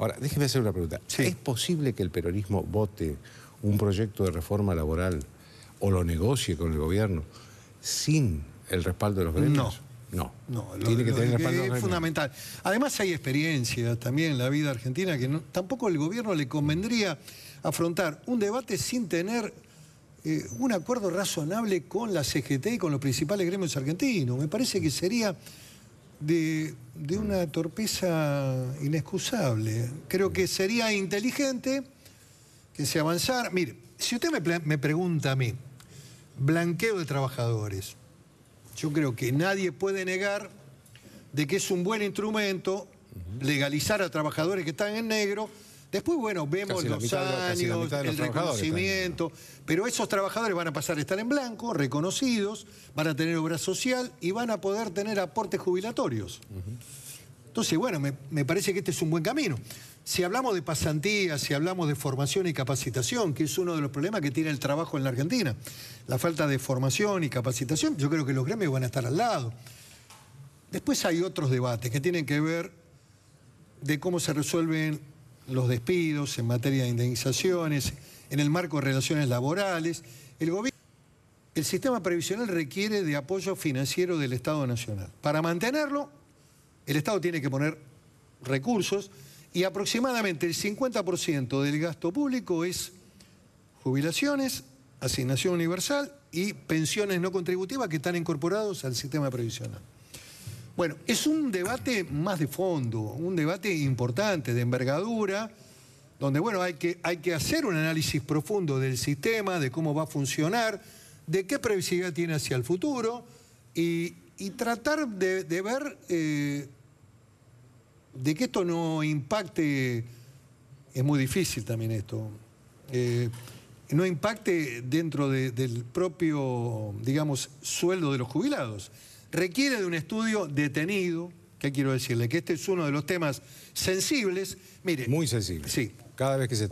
Ahora, déjeme hacer una pregunta. ¿Es posible que el peronismo vote un proyecto de reforma laboral o lo negocie con el gobierno sin el respaldo de los gremios? No. No. Tiene que tener respaldo. de los fundamental. Además hay experiencias también en la vida argentina que tampoco al gobierno le convendría afrontar un debate sin tener eh, un acuerdo razonable con la CGT y con los principales gremios argentinos. Me parece que sería de, una torpeza inexcusable. Creo que sería inteligente que se avanzara. Mire, si usted me, me pregunta a mí, blanqueo de trabajadores, yo creo que nadie puede negar de que es un buen instrumento legalizar a trabajadores que están en negro Después, bueno, vemos los años, el reconocimiento, pero esos trabajadores van a pasar a estar en blanco, reconocidos, van a tener obra social y van a poder tener aportes jubilatorios. Entonces, bueno, me, me, parece que este es un buen camino. Si hablamos de pasantías, si hablamos de formación y capacitación, que es uno de los problemas que tiene el trabajo en la Argentina, la falta de formación y capacitación, yo creo que los gremios van a estar al lado. Después hay otros debates que tienen que ver de cómo se resuelven los despidos, en materia de indemnizaciones, en el marco de relaciones laborales. El, gobierno, el sistema previsional requiere de apoyo financiero del Estado Nacional. Para mantenerlo, el Estado tiene que poner recursos y aproximadamente el 50% del gasto público es jubilaciones, asignación universal y pensiones no contributivas que están incorporados al sistema previsional. Bueno, es un debate más de fondo, un debate importante, de envergadura, donde bueno, hay que, hay que hacer un análisis profundo del sistema, de cómo va a funcionar, de qué previsibilidad tiene hacia el futuro y, tratar de, ver eh, de que esto no impacte, es muy difícil también esto, eh, no impacte dentro del propio, digamos, sueldo de los jubilados requiere de un estudio detenido. que quiero decirle? Que este es uno de los temas sensibles. Mire, Muy sensible. Sí. Cada vez que se